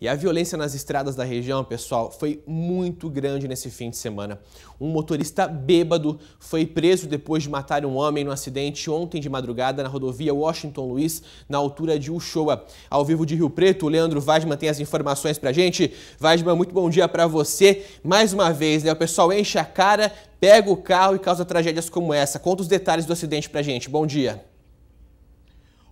E a violência nas estradas da região, pessoal, foi muito grande nesse fim de semana. Um motorista bêbado foi preso depois de matar um homem no acidente ontem de madrugada na rodovia Washington Luiz, na altura de Uchoa. Ao vivo de Rio Preto, o Leandro Vajman tem as informações pra gente. Vajman, muito bom dia para você. Mais uma vez, né, o pessoal enche a cara, pega o carro e causa tragédias como essa. Conta os detalhes do acidente pra gente. Bom dia.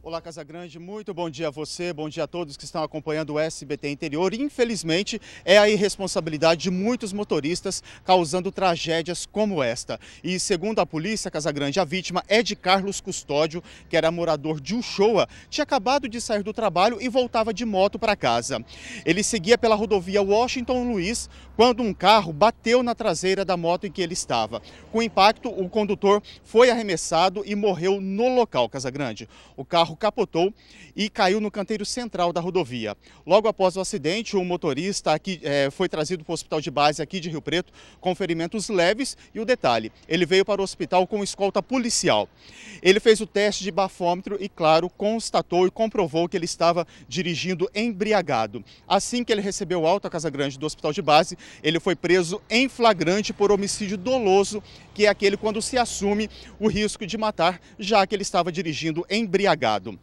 Olá, Casa Grande, muito bom dia a você, bom dia a todos que estão acompanhando o SBT Interior. Infelizmente, é a irresponsabilidade de muitos motoristas causando tragédias como esta. E segundo a polícia, Casa Grande, a vítima é de Carlos Custódio, que era morador de Uchoa, tinha acabado de sair do trabalho e voltava de moto para casa. Ele seguia pela rodovia Washington Luiz quando um carro bateu na traseira da moto em que ele estava. Com o impacto, o condutor foi arremessado e morreu no local, Casa Grande. O carro carro capotou e caiu no canteiro central da rodovia. Logo após o acidente, o motorista aqui, é, foi trazido para o hospital de base aqui de Rio Preto com ferimentos leves e o detalhe, ele veio para o hospital com escolta policial. Ele fez o teste de bafômetro e, claro, constatou e comprovou que ele estava dirigindo embriagado. Assim que ele recebeu alta Casa Grande do hospital de base, ele foi preso em flagrante por homicídio doloso, que é aquele quando se assume o risco de matar, já que ele estava dirigindo embriagado. Estado.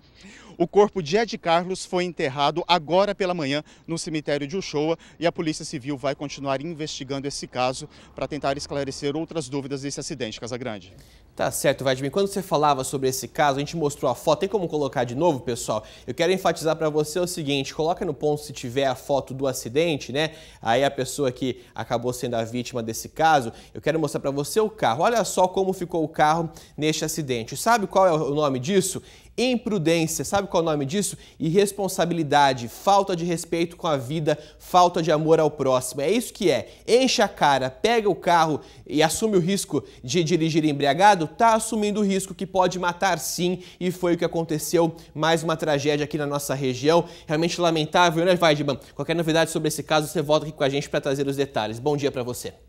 O corpo de Ed Carlos foi enterrado agora pela manhã no cemitério de Uchoa e a Polícia Civil vai continuar investigando esse caso para tentar esclarecer outras dúvidas desse acidente, Casa Grande. Tá certo, Vladimir. Quando você falava sobre esse caso, a gente mostrou a foto. Tem como colocar de novo, pessoal? Eu quero enfatizar para você o seguinte: coloca no ponto se tiver a foto do acidente, né? Aí a pessoa que acabou sendo a vítima desse caso. Eu quero mostrar para você o carro. Olha só como ficou o carro neste acidente. Sabe qual é o nome disso? Imprudência, sabe qual é o nome disso? Irresponsabilidade, falta de respeito com a vida, falta de amor ao próximo. É isso que é. Enche a cara, pega o carro e assume o risco de dirigir embriagado, tá assumindo o risco que pode matar sim, e foi o que aconteceu. Mais uma tragédia aqui na nossa região. Realmente lamentável, né, Vaidman? Qualquer novidade sobre esse caso, você volta aqui com a gente para trazer os detalhes. Bom dia para você.